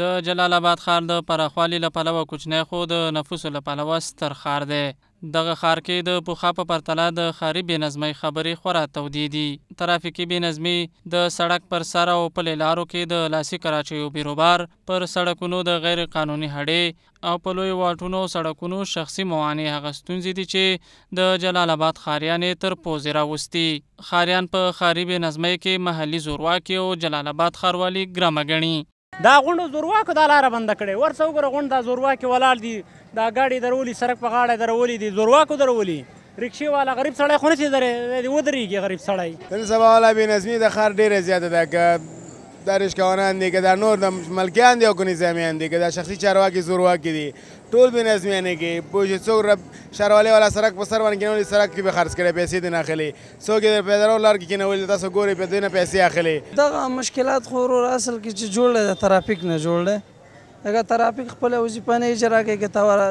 د جلال آباد ښار د پراخوالي له پلوه کوچنی خو د نفوسو له پلوه ستر ښار دی دغه ښار کې د پوخا په پرتله د ښاري بېنظمۍ خبرې خورا تودې دي ترافیکي بېنظمي د سړک پر سر او پلې لارو کې د لاسي کراچیو بیروبار پر سړکونو د غیر قانوني هډې او په لویو واټونو سړکونو شخصي موانع هغه ستونزې دي چې د جلال آباد ښاریانې تر پوزې راوستي ښاریان په ښاري بېنظمۍ کې محلي زورواکي او جلال آباد ښاروالي ګرمه ګڼي دا غونډه زورواکو دا لاره بنده کړې ورسه وګوره غونډه زورواکي ولاړ دي دا ګاډي درولي سړک په غاړه درولي دي زورواکو درولي رکشې والا غریب سړی خو نه چې درې ودرېږي غریب سړی نن سبا والا بې نظمي د ښار ډېره زیاته ده که در اشکانند دی که در نور ملکیان دی او کنی زمیان دی که در شخصی چرواکی زورواکی دی ټول به نظمیانه کې پوجي څوک رب شرواله والا سرک په سر باندې کېنولې سرک کې به خرڅ کړي پیسې دې نه اخلي څوک یې په درو لار کې کېنولې تاسو ګوري په دې نه پیسې اخلي دغه مشکلات خو ورور اصل کې چې جوړل د ترافیک نه جوړل دغه ترافیک خپل وظیفه نه اجرا کوي که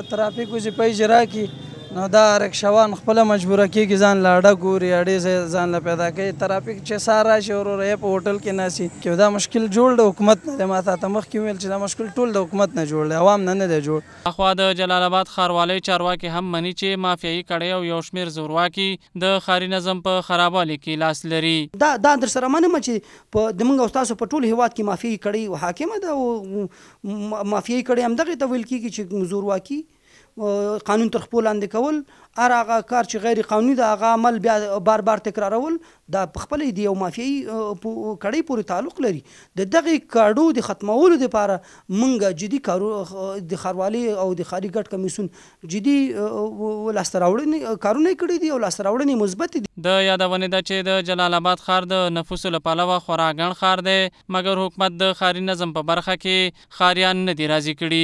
ترافیک وظیفه اجرا کوي نو دا رکشوان خپل مجبوره کیږي ځان لاړه ګوري اړې ځان لا پیدا کوي ترافیک چې سارا شي ورو ورو په هوټل کې ناسي کې دا مشکل جوړ د حکومت نه ما ته مخ کې ویل چې دا مشکل ټول د حکومت نه جوړ دی عوام نه نه دی جوړ اخوا د جلال آباد خاروالۍ چارواکي هم مني چې مافیایي کړي او یو شمیر زورواکي د خاري نظم په خرابوالي کې لاس لري دا دا در سره منم چې په د منګ او تاسو په ټول هیواد کې مافیایي کړي او حاکم ده او مافیایي کړي هم دغه ته ویل کیږي چې زورواکي قانون تر خپل لاندې کول ار هغه کار چې غیر قانوني د هغه عمل بیا بار بار تکرارول دا خپل دی او مافیایي کړي پورې تعلق لري د دغه کارو د ختمولو لپاره منګه جدي کارو د خاروالي او د خاري ګټ کمیسون جدي ولاستراوړنې کارونه کړي دي او لاستراوړنې مثبت دي د یادونه ده چې د جلال آباد خار د نفوس له پلوه خوراګن خار دی مګر حکومت د خاري نظم په برخه کې خاریان نه دی راضي کړي